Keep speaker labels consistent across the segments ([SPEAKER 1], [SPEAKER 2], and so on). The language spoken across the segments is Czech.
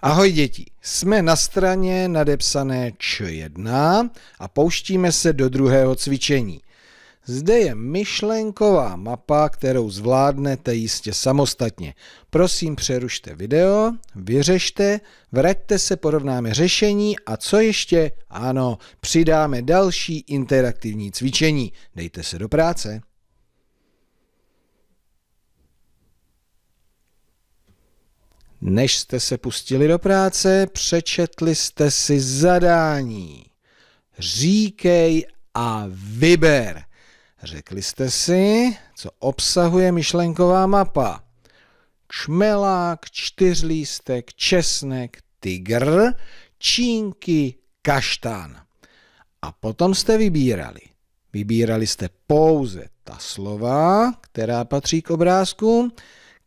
[SPEAKER 1] Ahoj děti, jsme na straně nadepsané Č1 a pouštíme se do druhého cvičení. Zde je myšlenková mapa, kterou zvládnete jistě samostatně. Prosím přerušte video, vyřešte, vraťte se, porovnáme řešení a co ještě? Ano, přidáme další interaktivní cvičení. Dejte se do práce. Než jste se pustili do práce, přečetli jste si zadání. Říkej a vyber. Řekli jste si, co obsahuje myšlenková mapa. Čmelák, čtyřlístek, česnek, tygr, čínky, kaštán. A potom jste vybírali. Vybírali jste pouze ta slova, která patří k obrázku,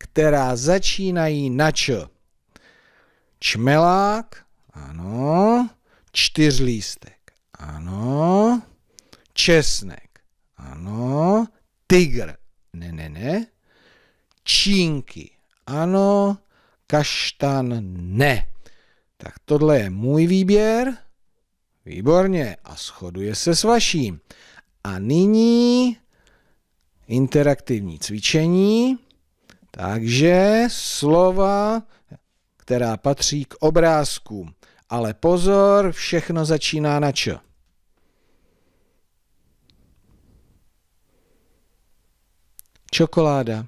[SPEAKER 1] která začínají na č. Čmelák, ano. Čtyřlístek, ano. Česnek, ano. Tygr, ne, ne, ne. Čínky, ano. Kaštan, ne. Tak tohle je můj výběr. Výborně. A shoduje se s vaším. A nyní interaktivní cvičení. Takže slova, která patří k obrázkům. Ale pozor, všechno začíná na č. Čokoláda.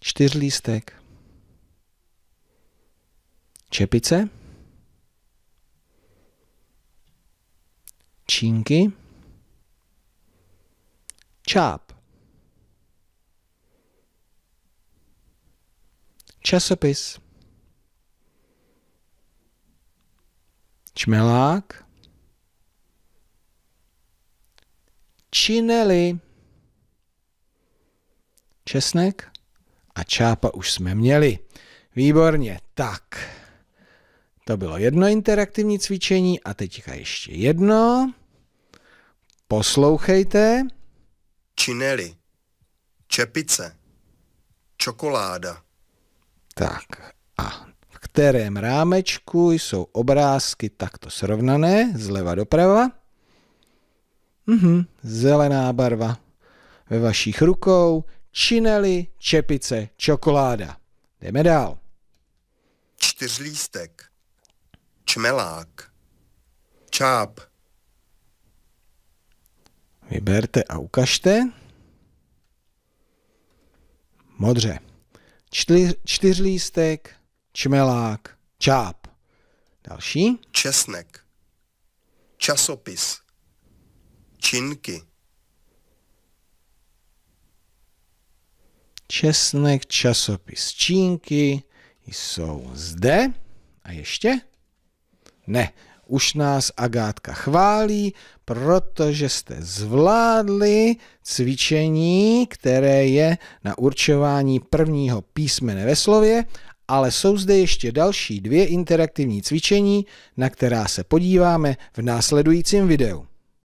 [SPEAKER 1] Čtyřlístek. Čepice. Čínky. Čáp. Časopis. Čmelák. čineli, Česnek a čápa už jsme měli. Výborně, tak. To bylo jedno interaktivní cvičení a teďka ještě jedno. Poslouchejte. čineli, čepice, čokoláda. Tak a v kterém rámečku jsou obrázky takto srovnané, zleva doprava? Mhm, zelená barva. Ve vašich rukou čineli, čepice, čokoláda. Jdeme dál. Čtyřlístek, čmelák, čáp. Vyberte a ukažte. Modře čtyř, čtyřlístek, čmelák, čáp. Další. Česnek. Časopis. Činky. Česnek, časopis, čínky jsou zde. A ještě? Ne, už nás Agátka chválí, protože jste zvládli cvičení, které je na určování prvního písmene ve slově, ale jsou zde ještě další dvě interaktivní cvičení, na která se podíváme v následujícím videu.